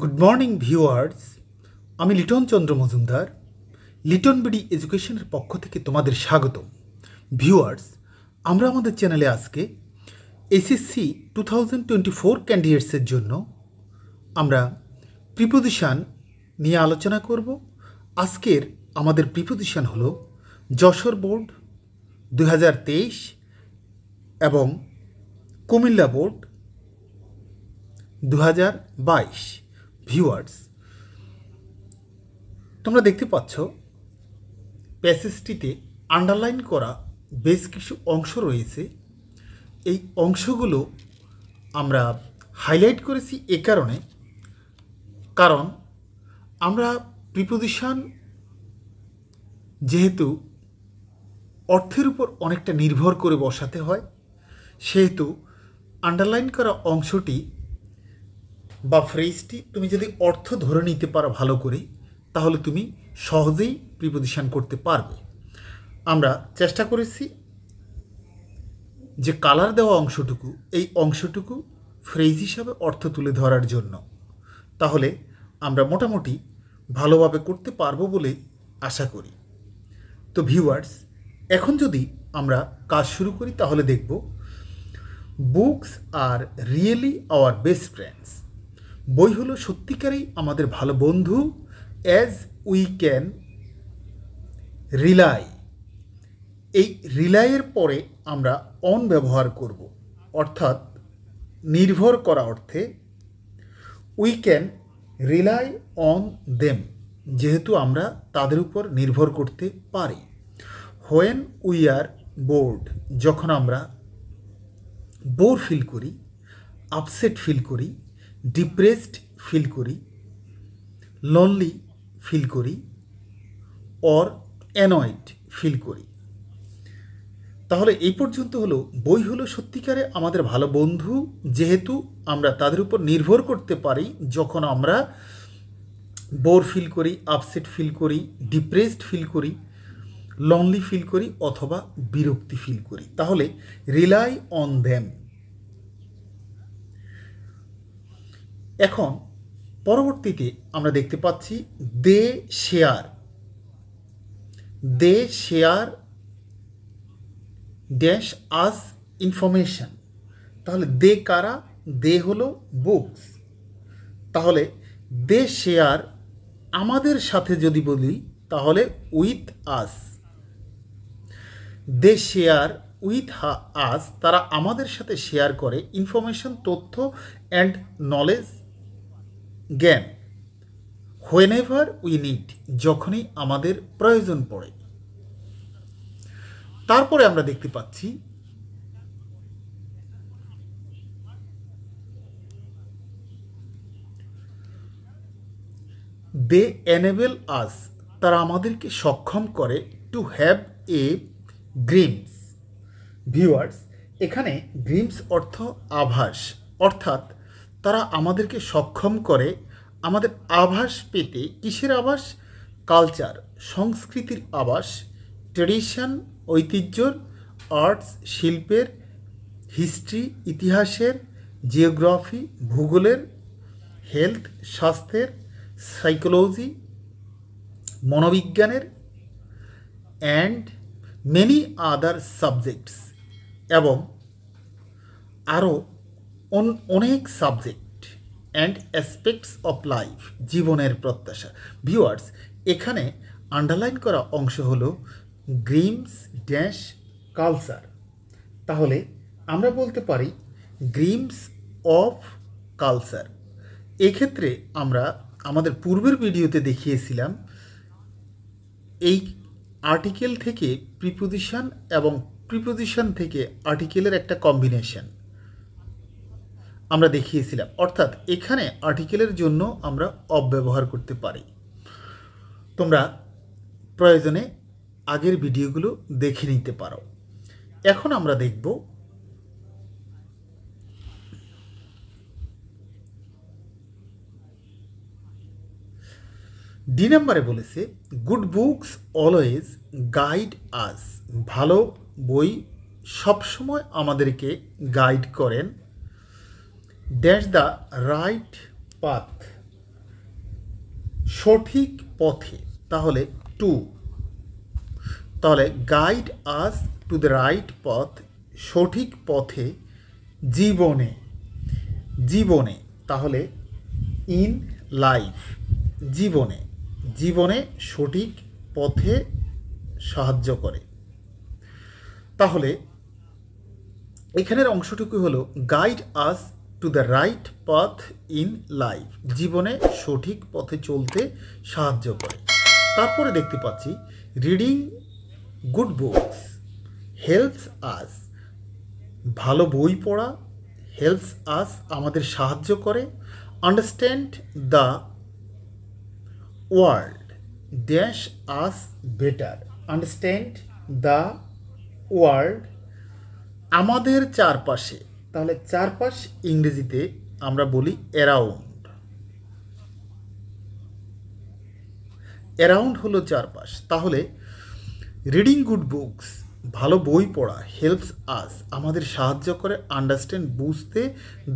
Good morning viewers আমি Liton Chandra Majumder Liton BD এডুকেশনের পক্ষ থেকে তোমাদের স্বাগত ভিউয়ার্স আমরা আমাদের চ্যানেলে আজকে SSC two thousand twenty four ক্যান্ডিডেটসের জন্য আমরা প্রিপোজিশান নিয়ে আলোচনা করব আজকের আমাদের প্রিপোজিশান হল যশোর বোর্ড তেইশ এবং কুমিল্লা বোর্ড দু ভিউয়ার্স তোমরা দেখতে পাচ্ছ প্যাসেজটিতে আন্ডারলাইন করা বেশ কিছু অংশ রয়েছে এই অংশগুলো আমরা হাইলাইট করেছি এ কারণে কারণ আমরা প্রিপোজিশন যেহেতু অর্থের উপর অনেকটা নির্ভর করে বসাতে হয় সেহেতু আন্ডারলাইন করা অংশটি বা ফ্রেজটি তুমি যদি অর্থ ধরে নিতে পারো ভালো করে তাহলে তুমি সহজেই প্রিপোজিশন করতে পারবে আমরা চেষ্টা করেছি যে কালার দেওয়া অংশটুকু এই অংশটুকু ফ্রেজ হিসাবে অর্থ তুলে ধরার জন্য তাহলে আমরা মোটামুটি ভালোভাবে করতে পারবো বলে আশা করি তো ভিউয়ার্স এখন যদি আমরা কাজ শুরু করি তাহলে দেখব books are really our best friends বই হলো সত্যিকারেই আমাদের ভালো বন্ধু অ্যাজ উই ক্যান রিলাই এই রিলাইয়ের পরে আমরা অন ব্যবহার করব অর্থাৎ নির্ভর করা অর্থে we can rely on them যেহেতু আমরা তাদের উপর নির্ভর করতে পারি হোয়েন উই আর বোর্ড যখন আমরা বোর ফিল করি আপসেট ফিল করি ডিপ্রেসড ফিল করি লনলি ফিল করি অর অ্যানয়েড ফিল করি তাহলে এই পর্যন্ত হলো বই হলো সত্যিকারে আমাদের ভালো বন্ধু যেহেতু আমরা তাদের উপর নির্ভর করতে পারি যখন আমরা বোর ফিল করি আপসেট ফিল করি ডিপ্রেসড ফিল করি লনলি ফিল করি অথবা বিরক্তি ফিল করি তাহলে রিলাই অন দ্যাম এখন পরবর্তীতে আমরা দেখতে পাচ্ছি they share they share dash us information তাহলে দে কারা দে হলো বুকস তাহলে দে শেয়ার আমাদের সাথে যদি বলি তাহলে with us they share with us তারা আমাদের সাথে শেয়ার করে ইনফরমেশান তথ্য অ্যান্ড নলেজ জ্ঞান হোয়েন এভার উই নিড যখনই আমাদের প্রয়োজন পড়ে তারপরে আমরা দেখতে পাচ্ছি দে এনেবেল আস তারা আমাদেরকে সক্ষম করে to have a glimpse viewers এখানে গ্রিমস অর্থ আভাস অর্থাৎ তারা আমাদেরকে সক্ষম করে আমাদের আভাস পেতে কিসের আভাস কালচার সংস্কৃতির আভাস ট্রেডিশন ঐতিহ্যর আর্টস শিল্পের হিস্ট্রি ইতিহাসের জিওগ্রাফি ভূগোলের হেলথ স্বাস্থ্যের সাইকোলজি মনোবিজ্ঞানের অ্যান্ড মেনি আদার সাবজেক্টস এবং আরও অন অনেক subject and aspects of life জীবনের প্রত্যাশা ভিউয়ার্স এখানে আন্ডারলাইন করা অংশ হল গ্রিমস ড্যাশ কালচার তাহলে আমরা বলতে পারি গ্রিমস অফ কালচার এক্ষেত্রে আমরা আমাদের পূর্বের ভিডিওতে দেখিয়েছিলাম এই আর্টিকেল থেকে প্রিপোজিশন এবং প্রিপোজিশন থেকে আর্টিকেলের একটা কম্বিনেশন আমরা দেখিয়েছিলাম অর্থাৎ এখানে আর্টিকেলের জন্য আমরা অব্যবহার করতে পারি তোমরা প্রয়োজনে আগের ভিডিওগুলো দেখে নিতে পারো এখন আমরা দেখব ডি নাম্বারে বলেছে good books always guide us ভালো বই সবসময় আমাদেরকে গাইড করেন ড্যাশ দ্য রাইট পাথ সঠিক পথে তাহলে টু তাহলে guide us to the right poth সঠিক পথে জীবনে জীবনে তাহলে ইন লাইফ জীবনে জীবনে সঠিক পথে সাহায্য করে তাহলে এখানের অংশটুকু হলো guide us to the right poth in life জীবনে সঠিক পথে চলতে সাহায্য করে তারপরে দেখতে পাচ্ছি reading good books helps us ভালো বই পড়া হেল্পস আস আমাদের সাহায্য করে understand the world dash us better understand the world আমাদের চারপাশে তাহলে চারপাশ ইংরেজিতে আমরা বলি অ্যারাউন্ড অ্যারাউন্ড হলো চারপাশ তাহলে রিডিং গুড বুকস ভালো বই পড়া হেল্পস আস আমাদের সাহায্য করে আন্ডারস্ট্যান্ড বুঝতে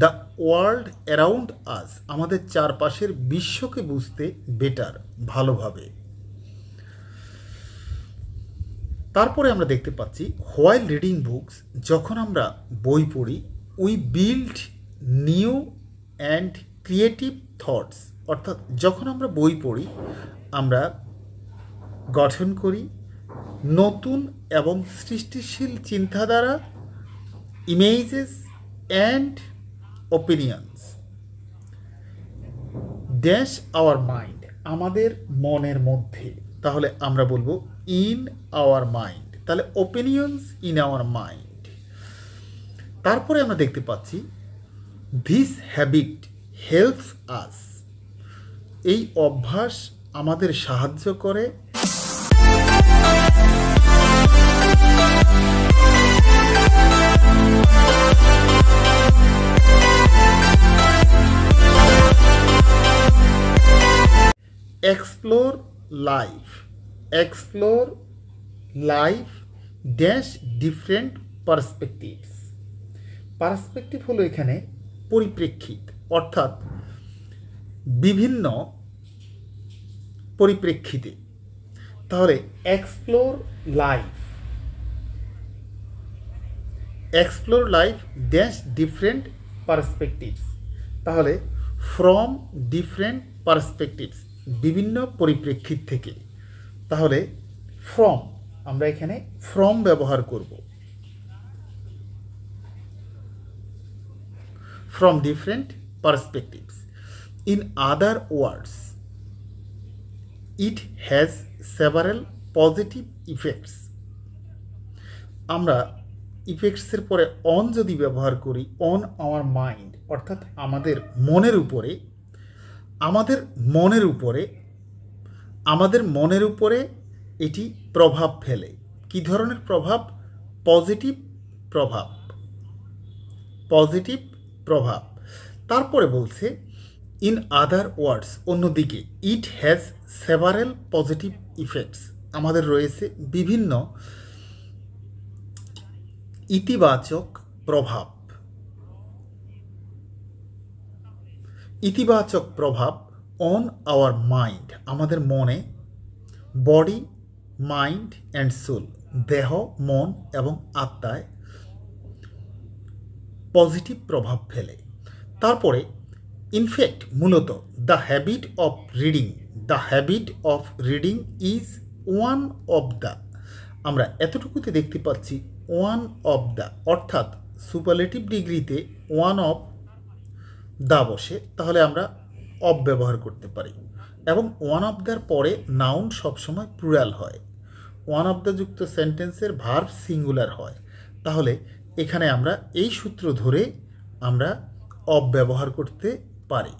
দ্য ওয়ার্ল্ড অ্যারাউন্ড আস আমাদের চারপাশের বিশ্বকে বুঝতে বেটার ভালোভাবে তারপরে আমরা দেখতে পাচ্ছি হোয়াইল রিডিং বুকস যখন আমরা বই পড়ি we build new and creative thoughts অর্থাৎ যখন আমরা বই পড়ি আমরা গঠন করি নতুন এবং সৃষ্টিশীল চিন্তাধারা images and opinions dash our mind আমাদের মনের মধ্যে তাহলে আমরা বলবো ইন আওয়ার মাইন্ড তাহলে ওপিনিয়ন্স ইন আওয়ার মাইন্ড তারপরে আমরা দেখতে পাচ্ছি দিস হ্যাবিট হেল্পস আস এই অভ্যাস আমাদের সাহায্য করে explore life explore life dash different perspectives perspective হলো এখানে পরিপ্রেক্ষিত অর্থাৎ বিভিন্ন পরিপ্রেক্ষিতে তাহলে explore life explore life dash different perspectives তাহলে ফ্রম ডিফারেন্ট পার্সপেক্টিভস বিভিন্ন পরিপ্রেক্ষিত থেকে তাহলে ফ্রম আমরা এখানে ফ্রম ব্যবহার করব from different perspectives. In other words, it has several positive effects. আমরা ইফেক্টসের পরে অন যদি ব্যবহার করি অন আওয়ার মাইন্ড অর্থাৎ আমাদের মনের উপরে আমাদের মনের উপরে আমাদের মনের উপরে এটি প্রভাব ফেলে কি ধরনের প্রভাব পজিটিভ প্রভাব পজিটিভ প্রভাব তারপরে বলছে ইন আদার ওয়ার্ডস অন্যদিকে it has several positive effects আমাদের রয়েছে বিভিন্ন ইতিবাচক প্রভাব ইতিবাচক প্রভাব অন আওয়ার মাইন্ড আমাদের মনে বডি মাইন্ড অ্যান্ড সোল দেহ মন এবং আত্মায় পজিটিভ প্রভাব ফেলে তারপরে ইনফ্যাক্ট মূলত the habit of reading the habit of reading is one of the আমরা এতটুকুতে দেখতে পাচ্ছি ওয়ান অফ দ্য অর্থাৎ সুপারলেটিভ ডিগ্রিতে ওয়ান অফ দা বসে তাহলে আমরা অব ব্যবহার করতে পারি এবং ওয়ান অফ দ্যার পরে নাউন সবসময় প্লুরাল হয় ওয়ান অফ দ্য যুক্ত সেন্টেন্সের ভার্ব সিঙ্গুলার হয় তাহলে এখানে আমরা এই সূত্র ধরে আমরা অব্যবহার করতে পারি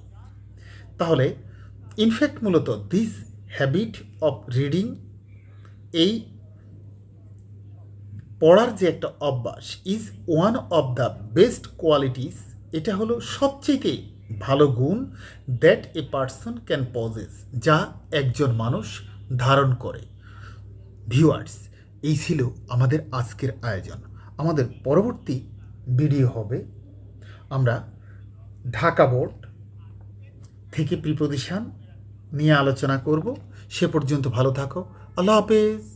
তাহলে ইনফ্যাক্ট মূলত দিস হ্যাবিট অফ রিডিং এই পড়ার যে একটা অভ্যাস is one of the best qualities এটা হলো সবচেয়ে ভালো গুণ that a person can possess যা একজন মানুষ ধারণ করে ভিউয়ার্স এই ছিল আমাদের আজকের আয়োজন আমাদের পরবর্তী ভিডিও হবে আমরা ঢাকা বোর্ড থেকে প্রিপোজিশান নিয়ে আলোচনা করব সে পর্যন্ত ভালো থাকো আল্লাহ হাফেজ